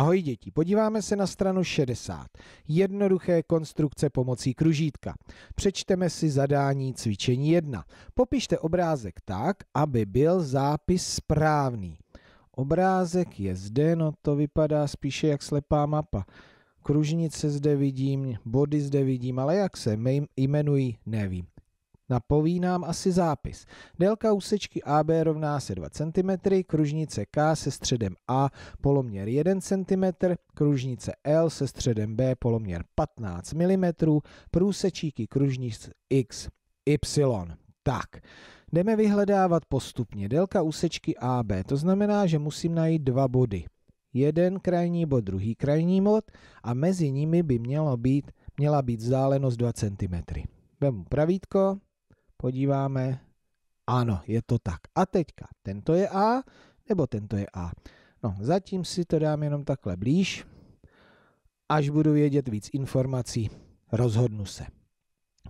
Ahoj děti, podíváme se na stranu 60. Jednoduché konstrukce pomocí kružítka. Přečteme si zadání cvičení 1. Popište obrázek tak, aby byl zápis správný. Obrázek je zde, no to vypadá spíše jak slepá mapa. Kružnice zde vidím, body zde vidím, ale jak se jmenují, nevím. Napoví nám asi zápis. Délka úsečky AB rovná se 2 cm, kružnice K se středem A poloměr 1 cm, kružnice L se středem B poloměr 15 mm, průsečíky kružnic X, Y. Tak, jdeme vyhledávat postupně délka úsečky AB, to znamená, že musím najít dva body. Jeden krajní bod, druhý krajní bod a mezi nimi by mělo být, měla být vzdálenost 2 cm. Vemu pravítko, podíváme. Ano, je to tak. A teďka, tento je A, nebo tento je A. No, zatím si to dám jenom takhle blíž. Až budu vědět víc informací, rozhodnu se.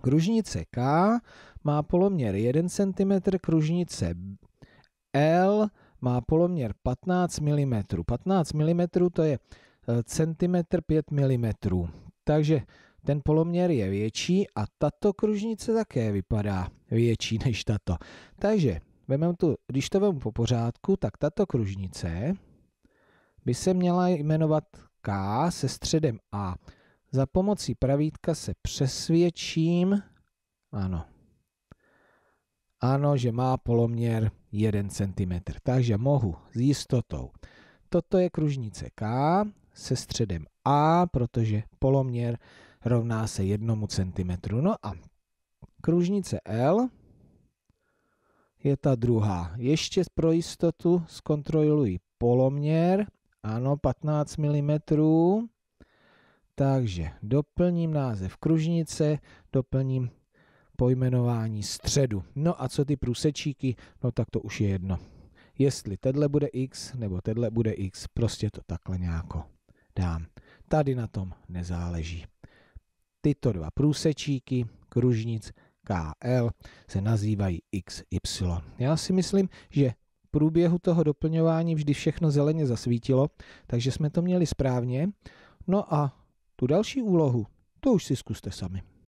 Kružnice K má poloměr 1 cm, kružnice L má poloměr 15 mm. 15 mm to je eh, centimetr 5 mm. Takže ten poloměr je větší a tato kružnice také vypadá větší než tato. Takže tu, když to vemu po pořádku, tak tato kružnice by se měla jmenovat K se středem A. Za pomocí pravítka se přesvědčím, ano, ano, že má poloměr 1 cm. Takže mohu s jistotou. Toto je kružnice K se středem A, protože poloměr rovná se jednomu centimetru. No a kružnice L je ta druhá. Ještě pro jistotu zkontroluji poloměr. Ano, 15 mm. Takže doplním název kružnice, doplním pojmenování středu. No a co ty průsečíky? No tak to už je jedno. Jestli tedle bude x nebo tedle bude x, prostě to takhle nějako dám. Tady na tom nezáleží. Tyto dva průsečíky, kružnic KL, se nazývají XY. Já si myslím, že v průběhu toho doplňování vždy všechno zeleně zasvítilo, takže jsme to měli správně. No a tu další úlohu, to už si zkuste sami.